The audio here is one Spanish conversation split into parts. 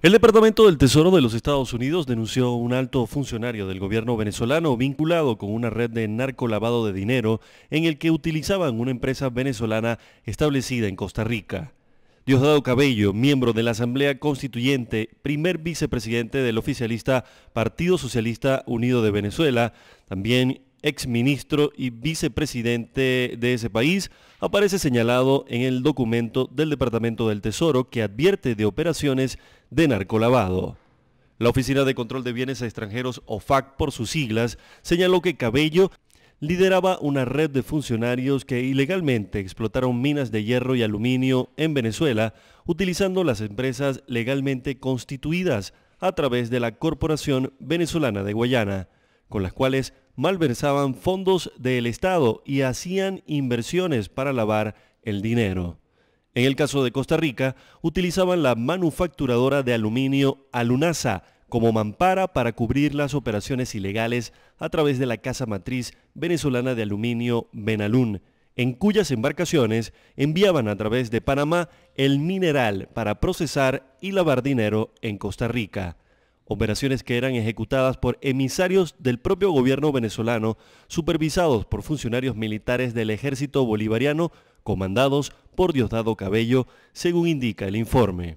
El Departamento del Tesoro de los Estados Unidos denunció a un alto funcionario del gobierno venezolano vinculado con una red de lavado de dinero en el que utilizaban una empresa venezolana establecida en Costa Rica. Diosdado Cabello, miembro de la Asamblea Constituyente, primer vicepresidente del oficialista Partido Socialista Unido de Venezuela, también exministro y vicepresidente de ese país, aparece señalado en el documento del Departamento del Tesoro que advierte de operaciones de narcolavado. La Oficina de Control de Bienes Extranjeros, OFAC por sus siglas, señaló que Cabello lideraba una red de funcionarios que ilegalmente explotaron minas de hierro y aluminio en Venezuela utilizando las empresas legalmente constituidas a través de la Corporación Venezolana de Guayana, con las cuales malversaban fondos del Estado y hacían inversiones para lavar el dinero. En el caso de Costa Rica, utilizaban la manufacturadora de aluminio Alunasa como mampara para cubrir las operaciones ilegales a través de la casa matriz venezolana de aluminio Benalún, en cuyas embarcaciones enviaban a través de Panamá el mineral para procesar y lavar dinero en Costa Rica. Operaciones que eran ejecutadas por emisarios del propio gobierno venezolano, supervisados por funcionarios militares del ejército bolivariano comandados por Diosdado Cabello, según indica el informe.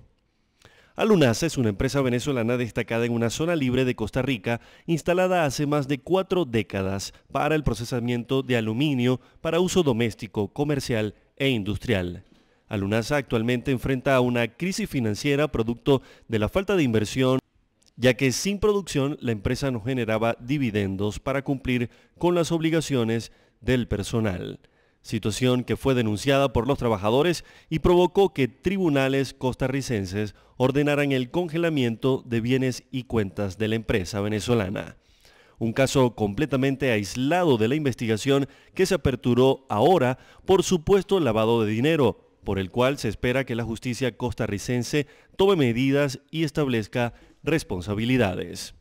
Alunasa es una empresa venezolana destacada en una zona libre de Costa Rica, instalada hace más de cuatro décadas para el procesamiento de aluminio para uso doméstico, comercial e industrial. Alunasa actualmente enfrenta a una crisis financiera producto de la falta de inversión, ya que sin producción la empresa no generaba dividendos para cumplir con las obligaciones del personal situación que fue denunciada por los trabajadores y provocó que tribunales costarricenses ordenaran el congelamiento de bienes y cuentas de la empresa venezolana. Un caso completamente aislado de la investigación que se aperturó ahora por supuesto lavado de dinero, por el cual se espera que la justicia costarricense tome medidas y establezca responsabilidades.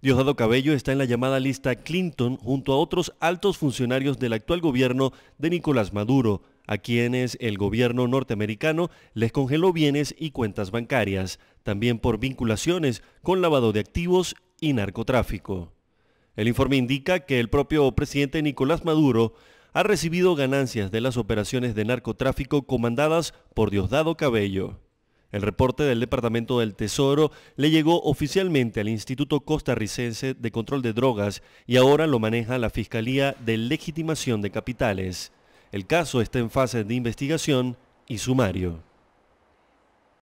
Diosdado Cabello está en la llamada lista Clinton junto a otros altos funcionarios del actual gobierno de Nicolás Maduro, a quienes el gobierno norteamericano les congeló bienes y cuentas bancarias, también por vinculaciones con lavado de activos y narcotráfico. El informe indica que el propio presidente Nicolás Maduro ha recibido ganancias de las operaciones de narcotráfico comandadas por Diosdado Cabello. El reporte del Departamento del Tesoro le llegó oficialmente al Instituto Costarricense de Control de Drogas y ahora lo maneja la Fiscalía de Legitimación de Capitales. El caso está en fase de investigación y sumario.